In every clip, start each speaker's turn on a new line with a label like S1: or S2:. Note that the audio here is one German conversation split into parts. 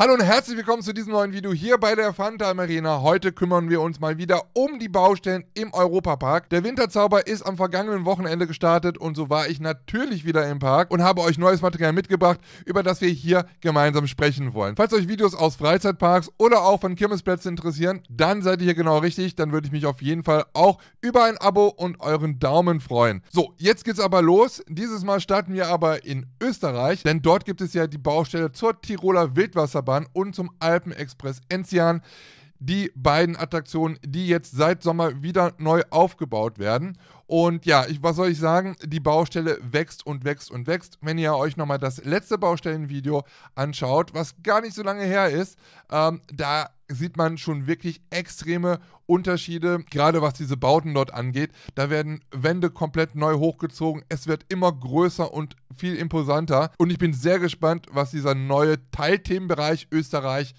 S1: Hallo und herzlich willkommen zu diesem neuen Video hier bei der Funtime Arena. Heute kümmern wir uns mal wieder um die Baustellen im Europapark. Der Winterzauber ist am vergangenen Wochenende gestartet und so war ich natürlich wieder im Park und habe euch neues Material mitgebracht, über das wir hier gemeinsam sprechen wollen. Falls euch Videos aus Freizeitparks oder auch von Kirmesplätzen interessieren, dann seid ihr hier genau richtig. Dann würde ich mich auf jeden Fall auch über ein Abo und euren Daumen freuen. So, jetzt geht's aber los. Dieses Mal starten wir aber in Österreich, denn dort gibt es ja die Baustelle zur Tiroler Wildwasserbahn Achterbahn und zum Alpenexpress Enzian. Die beiden Attraktionen, die jetzt seit Sommer wieder neu aufgebaut werden. Und ja, ich, was soll ich sagen? Die Baustelle wächst und wächst und wächst. Wenn ihr euch nochmal das letzte Baustellenvideo anschaut, was gar nicht so lange her ist, ähm, da sieht man schon wirklich extreme Unterschiede, gerade was diese Bauten dort angeht. Da werden Wände komplett neu hochgezogen. Es wird immer größer und viel imposanter. Und ich bin sehr gespannt, was dieser neue Teilthemenbereich Österreich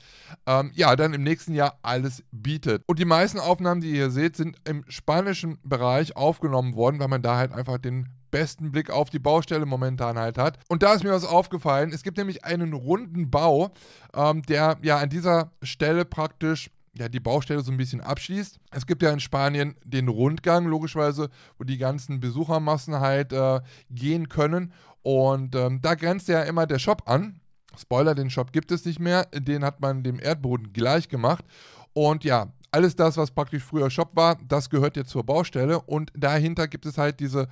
S1: ähm, ja dann im nächsten Jahr alles bietet. Und die meisten Aufnahmen, die ihr hier seht, sind im spanischen Bereich aufgenommen genommen worden, weil man da halt einfach den besten Blick auf die Baustelle momentan halt hat. Und da ist mir was aufgefallen. Es gibt nämlich einen runden Bau, ähm, der ja an dieser Stelle praktisch ja, die Baustelle so ein bisschen abschließt. Es gibt ja in Spanien den Rundgang, logischerweise, wo die ganzen Besuchermassen halt äh, gehen können. Und ähm, da grenzt ja immer der Shop an. Spoiler, den Shop gibt es nicht mehr. Den hat man dem Erdboden gleich gemacht. Und ja, alles das, was praktisch früher Shop war, das gehört jetzt zur Baustelle und dahinter gibt es halt diese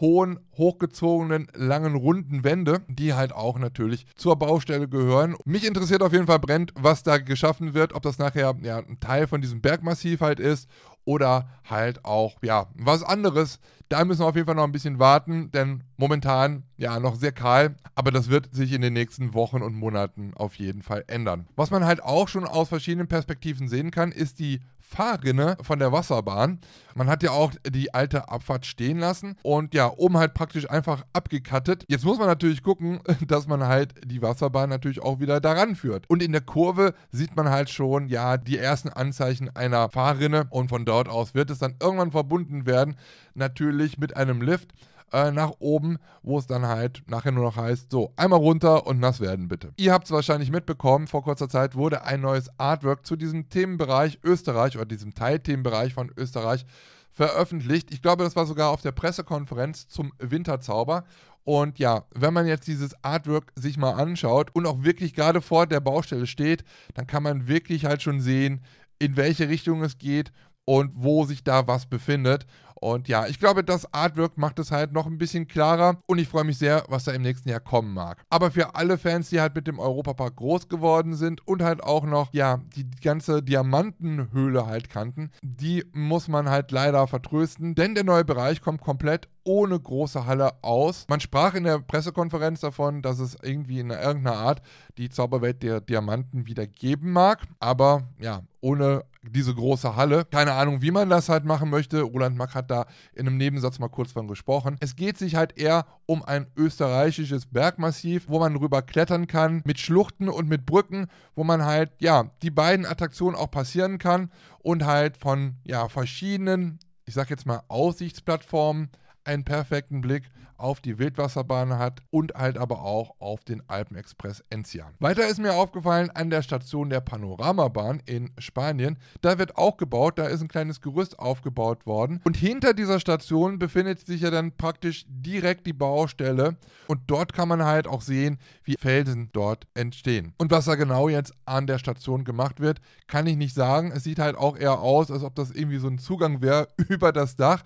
S1: hohen, hochgezogenen, langen, runden Wände, die halt auch natürlich zur Baustelle gehören. Mich interessiert auf jeden Fall brennt, was da geschaffen wird, ob das nachher ja, ein Teil von diesem Bergmassiv halt ist oder halt auch, ja, was anderes. Da müssen wir auf jeden Fall noch ein bisschen warten, denn momentan, ja, noch sehr kahl, aber das wird sich in den nächsten Wochen und Monaten auf jeden Fall ändern. Was man halt auch schon aus verschiedenen Perspektiven sehen kann, ist die Fahrrinne von der Wasserbahn. Man hat ja auch die alte Abfahrt stehen lassen und ja, oben halt praktisch einfach abgekattet. Jetzt muss man natürlich gucken, dass man halt die Wasserbahn natürlich auch wieder daran führt. Und in der Kurve sieht man halt schon, ja, die ersten Anzeichen einer Fahrrinne und von dort aus wird es dann irgendwann verbunden werden, natürlich mit einem Lift. Äh, nach oben, wo es dann halt nachher nur noch heißt, so, einmal runter und nass werden bitte. Ihr habt es wahrscheinlich mitbekommen, vor kurzer Zeit wurde ein neues Artwork zu diesem Themenbereich Österreich oder diesem Teilthemenbereich von Österreich veröffentlicht. Ich glaube, das war sogar auf der Pressekonferenz zum Winterzauber. Und ja, wenn man jetzt dieses Artwork sich mal anschaut und auch wirklich gerade vor der Baustelle steht, dann kann man wirklich halt schon sehen, in welche Richtung es geht und wo sich da was befindet. Und ja, ich glaube, das Artwork macht es halt noch ein bisschen klarer und ich freue mich sehr, was da im nächsten Jahr kommen mag. Aber für alle Fans, die halt mit dem Europapark groß geworden sind und halt auch noch, ja, die ganze Diamantenhöhle halt kannten, die muss man halt leider vertrösten, denn der neue Bereich kommt komplett ohne große Halle aus. Man sprach in der Pressekonferenz davon, dass es irgendwie in irgendeiner Art die Zauberwelt der Diamanten wieder geben mag, aber ja, ohne diese große Halle. Keine Ahnung, wie man das halt machen möchte. Roland Mack hat da in einem Nebensatz mal kurz von gesprochen. Es geht sich halt eher um ein österreichisches Bergmassiv, wo man rüber klettern kann, mit Schluchten und mit Brücken, wo man halt, ja, die beiden Attraktionen auch passieren kann und halt von, ja, verschiedenen, ich sag jetzt mal, Aussichtsplattformen einen perfekten Blick auf die Wildwasserbahn hat und halt aber auch auf den Alpenexpress Enzian. Weiter ist mir aufgefallen an der Station der Panoramabahn in Spanien. Da wird auch gebaut, da ist ein kleines Gerüst aufgebaut worden. Und hinter dieser Station befindet sich ja dann praktisch direkt die Baustelle. Und dort kann man halt auch sehen, wie Felsen dort entstehen. Und was da genau jetzt an der Station gemacht wird, kann ich nicht sagen. Es sieht halt auch eher aus, als ob das irgendwie so ein Zugang wäre über das Dach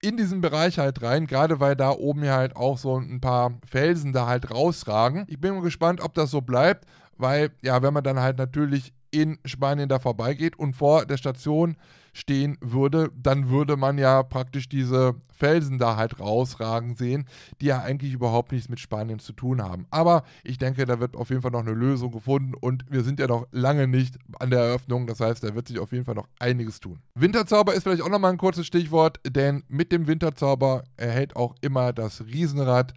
S1: in diesen Bereich halt rein, gerade weil da oben ja halt auch so ein paar Felsen da halt rausragen. Ich bin mal gespannt, ob das so bleibt, weil ja, wenn man dann halt natürlich in Spanien da vorbeigeht und vor der Station stehen würde, dann würde man ja praktisch diese Felsen da halt rausragen sehen, die ja eigentlich überhaupt nichts mit Spanien zu tun haben. Aber ich denke, da wird auf jeden Fall noch eine Lösung gefunden und wir sind ja noch lange nicht an der Eröffnung. Das heißt, da wird sich auf jeden Fall noch einiges tun. Winterzauber ist vielleicht auch nochmal ein kurzes Stichwort, denn mit dem Winterzauber erhält auch immer das Riesenrad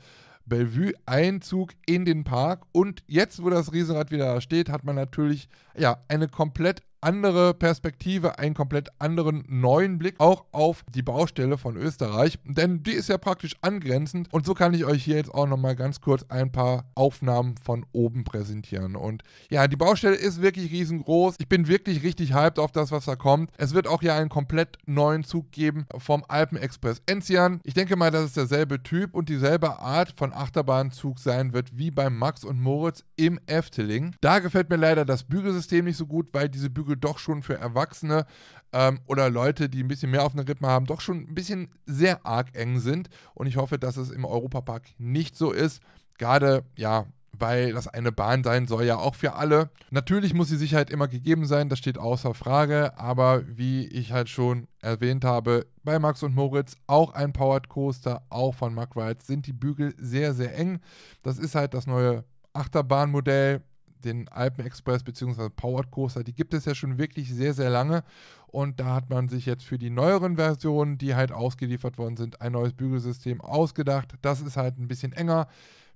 S1: Bellevue Einzug in den Park. Und jetzt, wo das Riesenrad wieder steht, hat man natürlich ja, eine komplett andere Perspektive, einen komplett anderen neuen Blick auch auf die Baustelle von Österreich, denn die ist ja praktisch angrenzend und so kann ich euch hier jetzt auch noch mal ganz kurz ein paar Aufnahmen von oben präsentieren und ja, die Baustelle ist wirklich riesengroß. Ich bin wirklich richtig hyped auf das, was da kommt. Es wird auch ja einen komplett neuen Zug geben vom Alpenexpress Enzian. Ich denke mal, dass es derselbe Typ und dieselbe Art von Achterbahnzug sein wird wie beim Max und Moritz im Efteling. Da gefällt mir leider das Bügelsystem nicht so gut, weil diese Bügel doch schon für Erwachsene ähm, oder Leute, die ein bisschen mehr auf eine Rippen haben, doch schon ein bisschen sehr arg eng sind. Und ich hoffe, dass es im Europapark nicht so ist. Gerade, ja, weil das eine Bahn sein soll, ja auch für alle. Natürlich muss die Sicherheit immer gegeben sein, das steht außer Frage, aber wie ich halt schon erwähnt habe, bei Max und Moritz auch ein Powered Coaster, auch von Mack Rides, sind die Bügel sehr, sehr eng. Das ist halt das neue Achterbahnmodell den Alpen Express bzw. Powered Coaster, die gibt es ja schon wirklich sehr, sehr lange. Und da hat man sich jetzt für die neueren Versionen, die halt ausgeliefert worden sind, ein neues Bügelsystem ausgedacht. Das ist halt ein bisschen enger.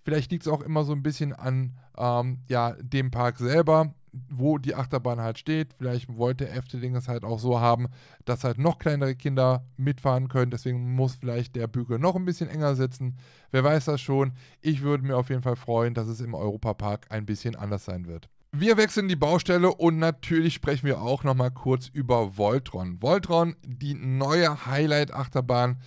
S1: Vielleicht liegt es auch immer so ein bisschen an ähm, ja, dem Park selber wo die Achterbahn halt steht. Vielleicht wollte Efteling es halt auch so haben, dass halt noch kleinere Kinder mitfahren können. Deswegen muss vielleicht der Bügel noch ein bisschen enger sitzen. Wer weiß das schon. Ich würde mir auf jeden Fall freuen, dass es im Europapark ein bisschen anders sein wird. Wir wechseln die Baustelle und natürlich sprechen wir auch nochmal kurz über Voltron. Voltron, die neue Highlight-Achterbahn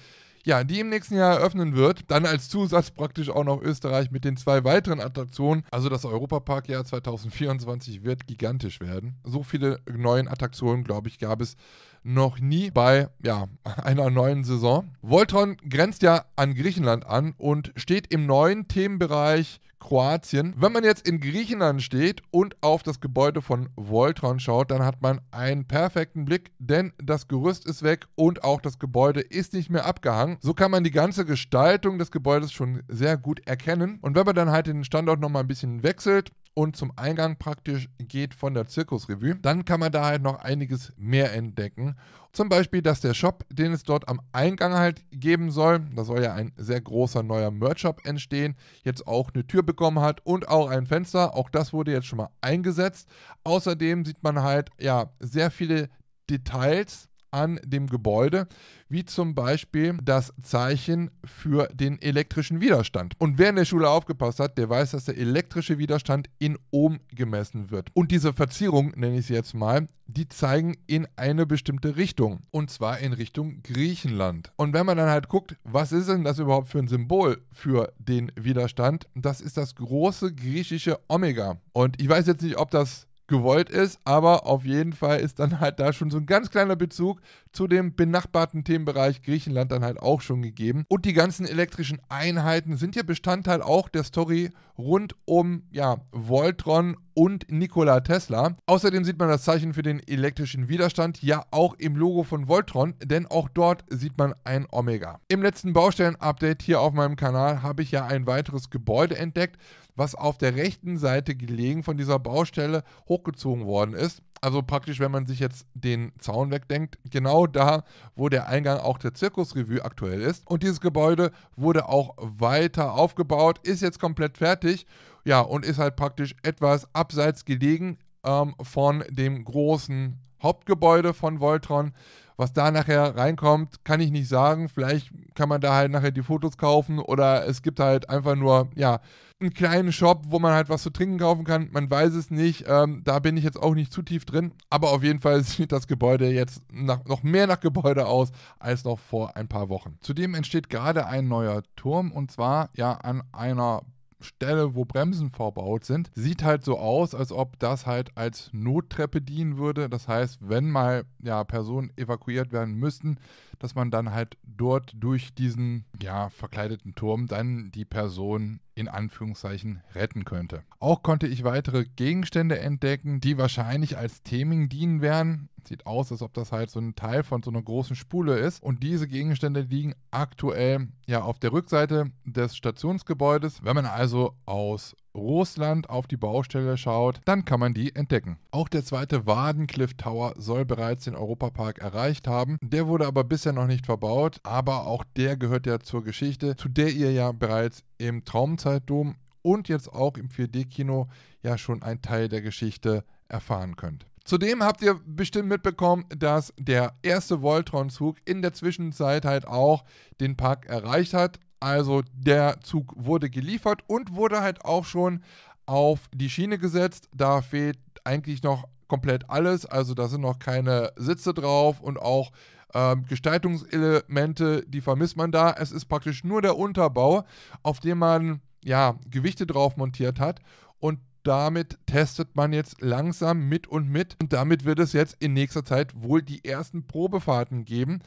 S1: ja, die im nächsten Jahr eröffnen wird. Dann als Zusatz praktisch auch noch Österreich mit den zwei weiteren Attraktionen. Also das Europaparkjahr 2024 wird gigantisch werden. So viele neuen Attraktionen, glaube ich, gab es noch nie bei ja, einer neuen Saison. Voltron grenzt ja an Griechenland an und steht im neuen Themenbereich Kroatien. Wenn man jetzt in Griechenland steht und auf das Gebäude von Voltron schaut, dann hat man einen perfekten Blick, denn das Gerüst ist weg und auch das Gebäude ist nicht mehr abgehangen. So kann man die ganze Gestaltung des Gebäudes schon sehr gut erkennen. Und wenn man dann halt den Standort nochmal ein bisschen wechselt, und zum Eingang praktisch geht von der Zirkusrevue, dann kann man da halt noch einiges mehr entdecken. Zum Beispiel, dass der Shop, den es dort am Eingang halt geben soll, da soll ja ein sehr großer neuer Merch-Shop entstehen, jetzt auch eine Tür bekommen hat und auch ein Fenster. Auch das wurde jetzt schon mal eingesetzt. Außerdem sieht man halt ja sehr viele Details an dem Gebäude, wie zum Beispiel das Zeichen für den elektrischen Widerstand. Und wer in der Schule aufgepasst hat, der weiß, dass der elektrische Widerstand in Ohm gemessen wird. Und diese Verzierung, nenne ich sie jetzt mal, die zeigen in eine bestimmte Richtung. Und zwar in Richtung Griechenland. Und wenn man dann halt guckt, was ist denn das überhaupt für ein Symbol für den Widerstand? Das ist das große griechische Omega. Und ich weiß jetzt nicht, ob das gewollt ist, aber auf jeden Fall ist dann halt da schon so ein ganz kleiner Bezug zu dem benachbarten Themenbereich Griechenland dann halt auch schon gegeben. Und die ganzen elektrischen Einheiten sind ja Bestandteil auch der Story rund um ja, Voltron und Nikola Tesla. Außerdem sieht man das Zeichen für den elektrischen Widerstand ja auch im Logo von Voltron, denn auch dort sieht man ein Omega. Im letzten Baustellen-Update hier auf meinem Kanal habe ich ja ein weiteres Gebäude entdeckt, was auf der rechten Seite gelegen von dieser Baustelle hochgezogen worden ist also praktisch, wenn man sich jetzt den Zaun wegdenkt, genau da, wo der Eingang auch der Zirkusrevue aktuell ist. Und dieses Gebäude wurde auch weiter aufgebaut, ist jetzt komplett fertig. Ja, und ist halt praktisch etwas abseits gelegen ähm, von dem großen Hauptgebäude von Voltron. Was da nachher reinkommt, kann ich nicht sagen. Vielleicht kann man da halt nachher die Fotos kaufen oder es gibt halt einfach nur, ja, einen kleinen Shop, wo man halt was zu trinken kaufen kann. Man weiß es nicht. Ähm, da bin ich jetzt auch nicht zu tief drin. Aber auf jeden Fall sieht das Gebäude jetzt nach, noch mehr nach Gebäude aus als noch vor ein paar Wochen. Zudem entsteht gerade ein neuer Turm und zwar ja an einer Stelle, wo Bremsen verbaut sind. Sieht halt so aus, als ob das halt als Nottreppe dienen würde. Das heißt, wenn mal ja, Personen evakuiert werden müssten, dass man dann halt dort durch diesen ja verkleideten Turm dann die Person in Anführungszeichen retten könnte. Auch konnte ich weitere Gegenstände entdecken, die wahrscheinlich als Theming dienen werden. Sieht aus, als ob das halt so ein Teil von so einer großen Spule ist. Und diese Gegenstände liegen aktuell ja auf der Rückseite des Stationsgebäudes. Wenn man also aus Russland auf die Baustelle schaut, dann kann man die entdecken. Auch der zweite Wadencliff Tower soll bereits den Europapark erreicht haben. Der wurde aber bisher noch nicht verbaut, aber auch der gehört ja zur Geschichte, zu der ihr ja bereits im Traumzeitdom und jetzt auch im 4D-Kino ja schon ein Teil der Geschichte erfahren könnt. Zudem habt ihr bestimmt mitbekommen, dass der erste Voltron-Zug in der Zwischenzeit halt auch den Park erreicht hat. Also der Zug wurde geliefert und wurde halt auch schon auf die Schiene gesetzt. Da fehlt eigentlich noch komplett alles. Also da sind noch keine Sitze drauf und auch ähm, Gestaltungselemente, die vermisst man da. Es ist praktisch nur der Unterbau, auf dem man ja Gewichte drauf montiert hat und damit testet man jetzt langsam mit und mit und damit wird es jetzt in nächster Zeit wohl die ersten Probefahrten geben.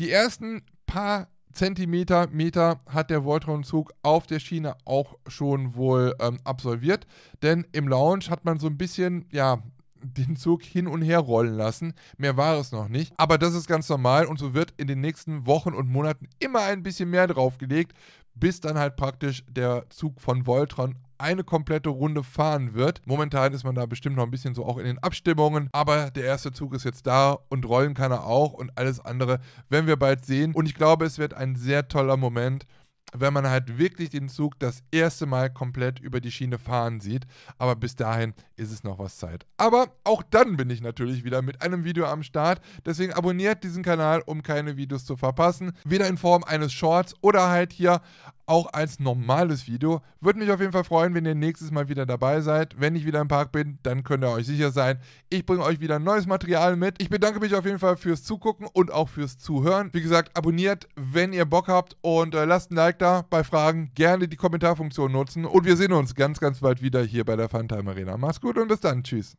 S1: Die ersten paar Zentimeter, Meter hat der Voltron-Zug auf der Schiene auch schon wohl ähm, absolviert. Denn im Lounge hat man so ein bisschen, ja, den Zug hin und her rollen lassen. Mehr war es noch nicht. Aber das ist ganz normal und so wird in den nächsten Wochen und Monaten immer ein bisschen mehr draufgelegt, bis dann halt praktisch der Zug von Voltron eine komplette Runde fahren wird. Momentan ist man da bestimmt noch ein bisschen so auch in den Abstimmungen, aber der erste Zug ist jetzt da und rollen kann er auch und alles andere werden wir bald sehen. Und ich glaube, es wird ein sehr toller Moment, wenn man halt wirklich den Zug das erste Mal komplett über die Schiene fahren sieht. Aber bis dahin ist es noch was Zeit. Aber auch dann bin ich natürlich wieder mit einem Video am Start. Deswegen abonniert diesen Kanal, um keine Videos zu verpassen. Weder in Form eines Shorts oder halt hier auch als normales Video. Würde mich auf jeden Fall freuen, wenn ihr nächstes Mal wieder dabei seid. Wenn ich wieder im Park bin, dann könnt ihr euch sicher sein, ich bringe euch wieder neues Material mit. Ich bedanke mich auf jeden Fall fürs Zugucken und auch fürs Zuhören. Wie gesagt, abonniert, wenn ihr Bock habt und äh, lasst ein Like da. Bei Fragen gerne die Kommentarfunktion nutzen und wir sehen uns ganz, ganz bald wieder hier bei der Funtime Arena. Macht's gut und bis dann. Tschüss.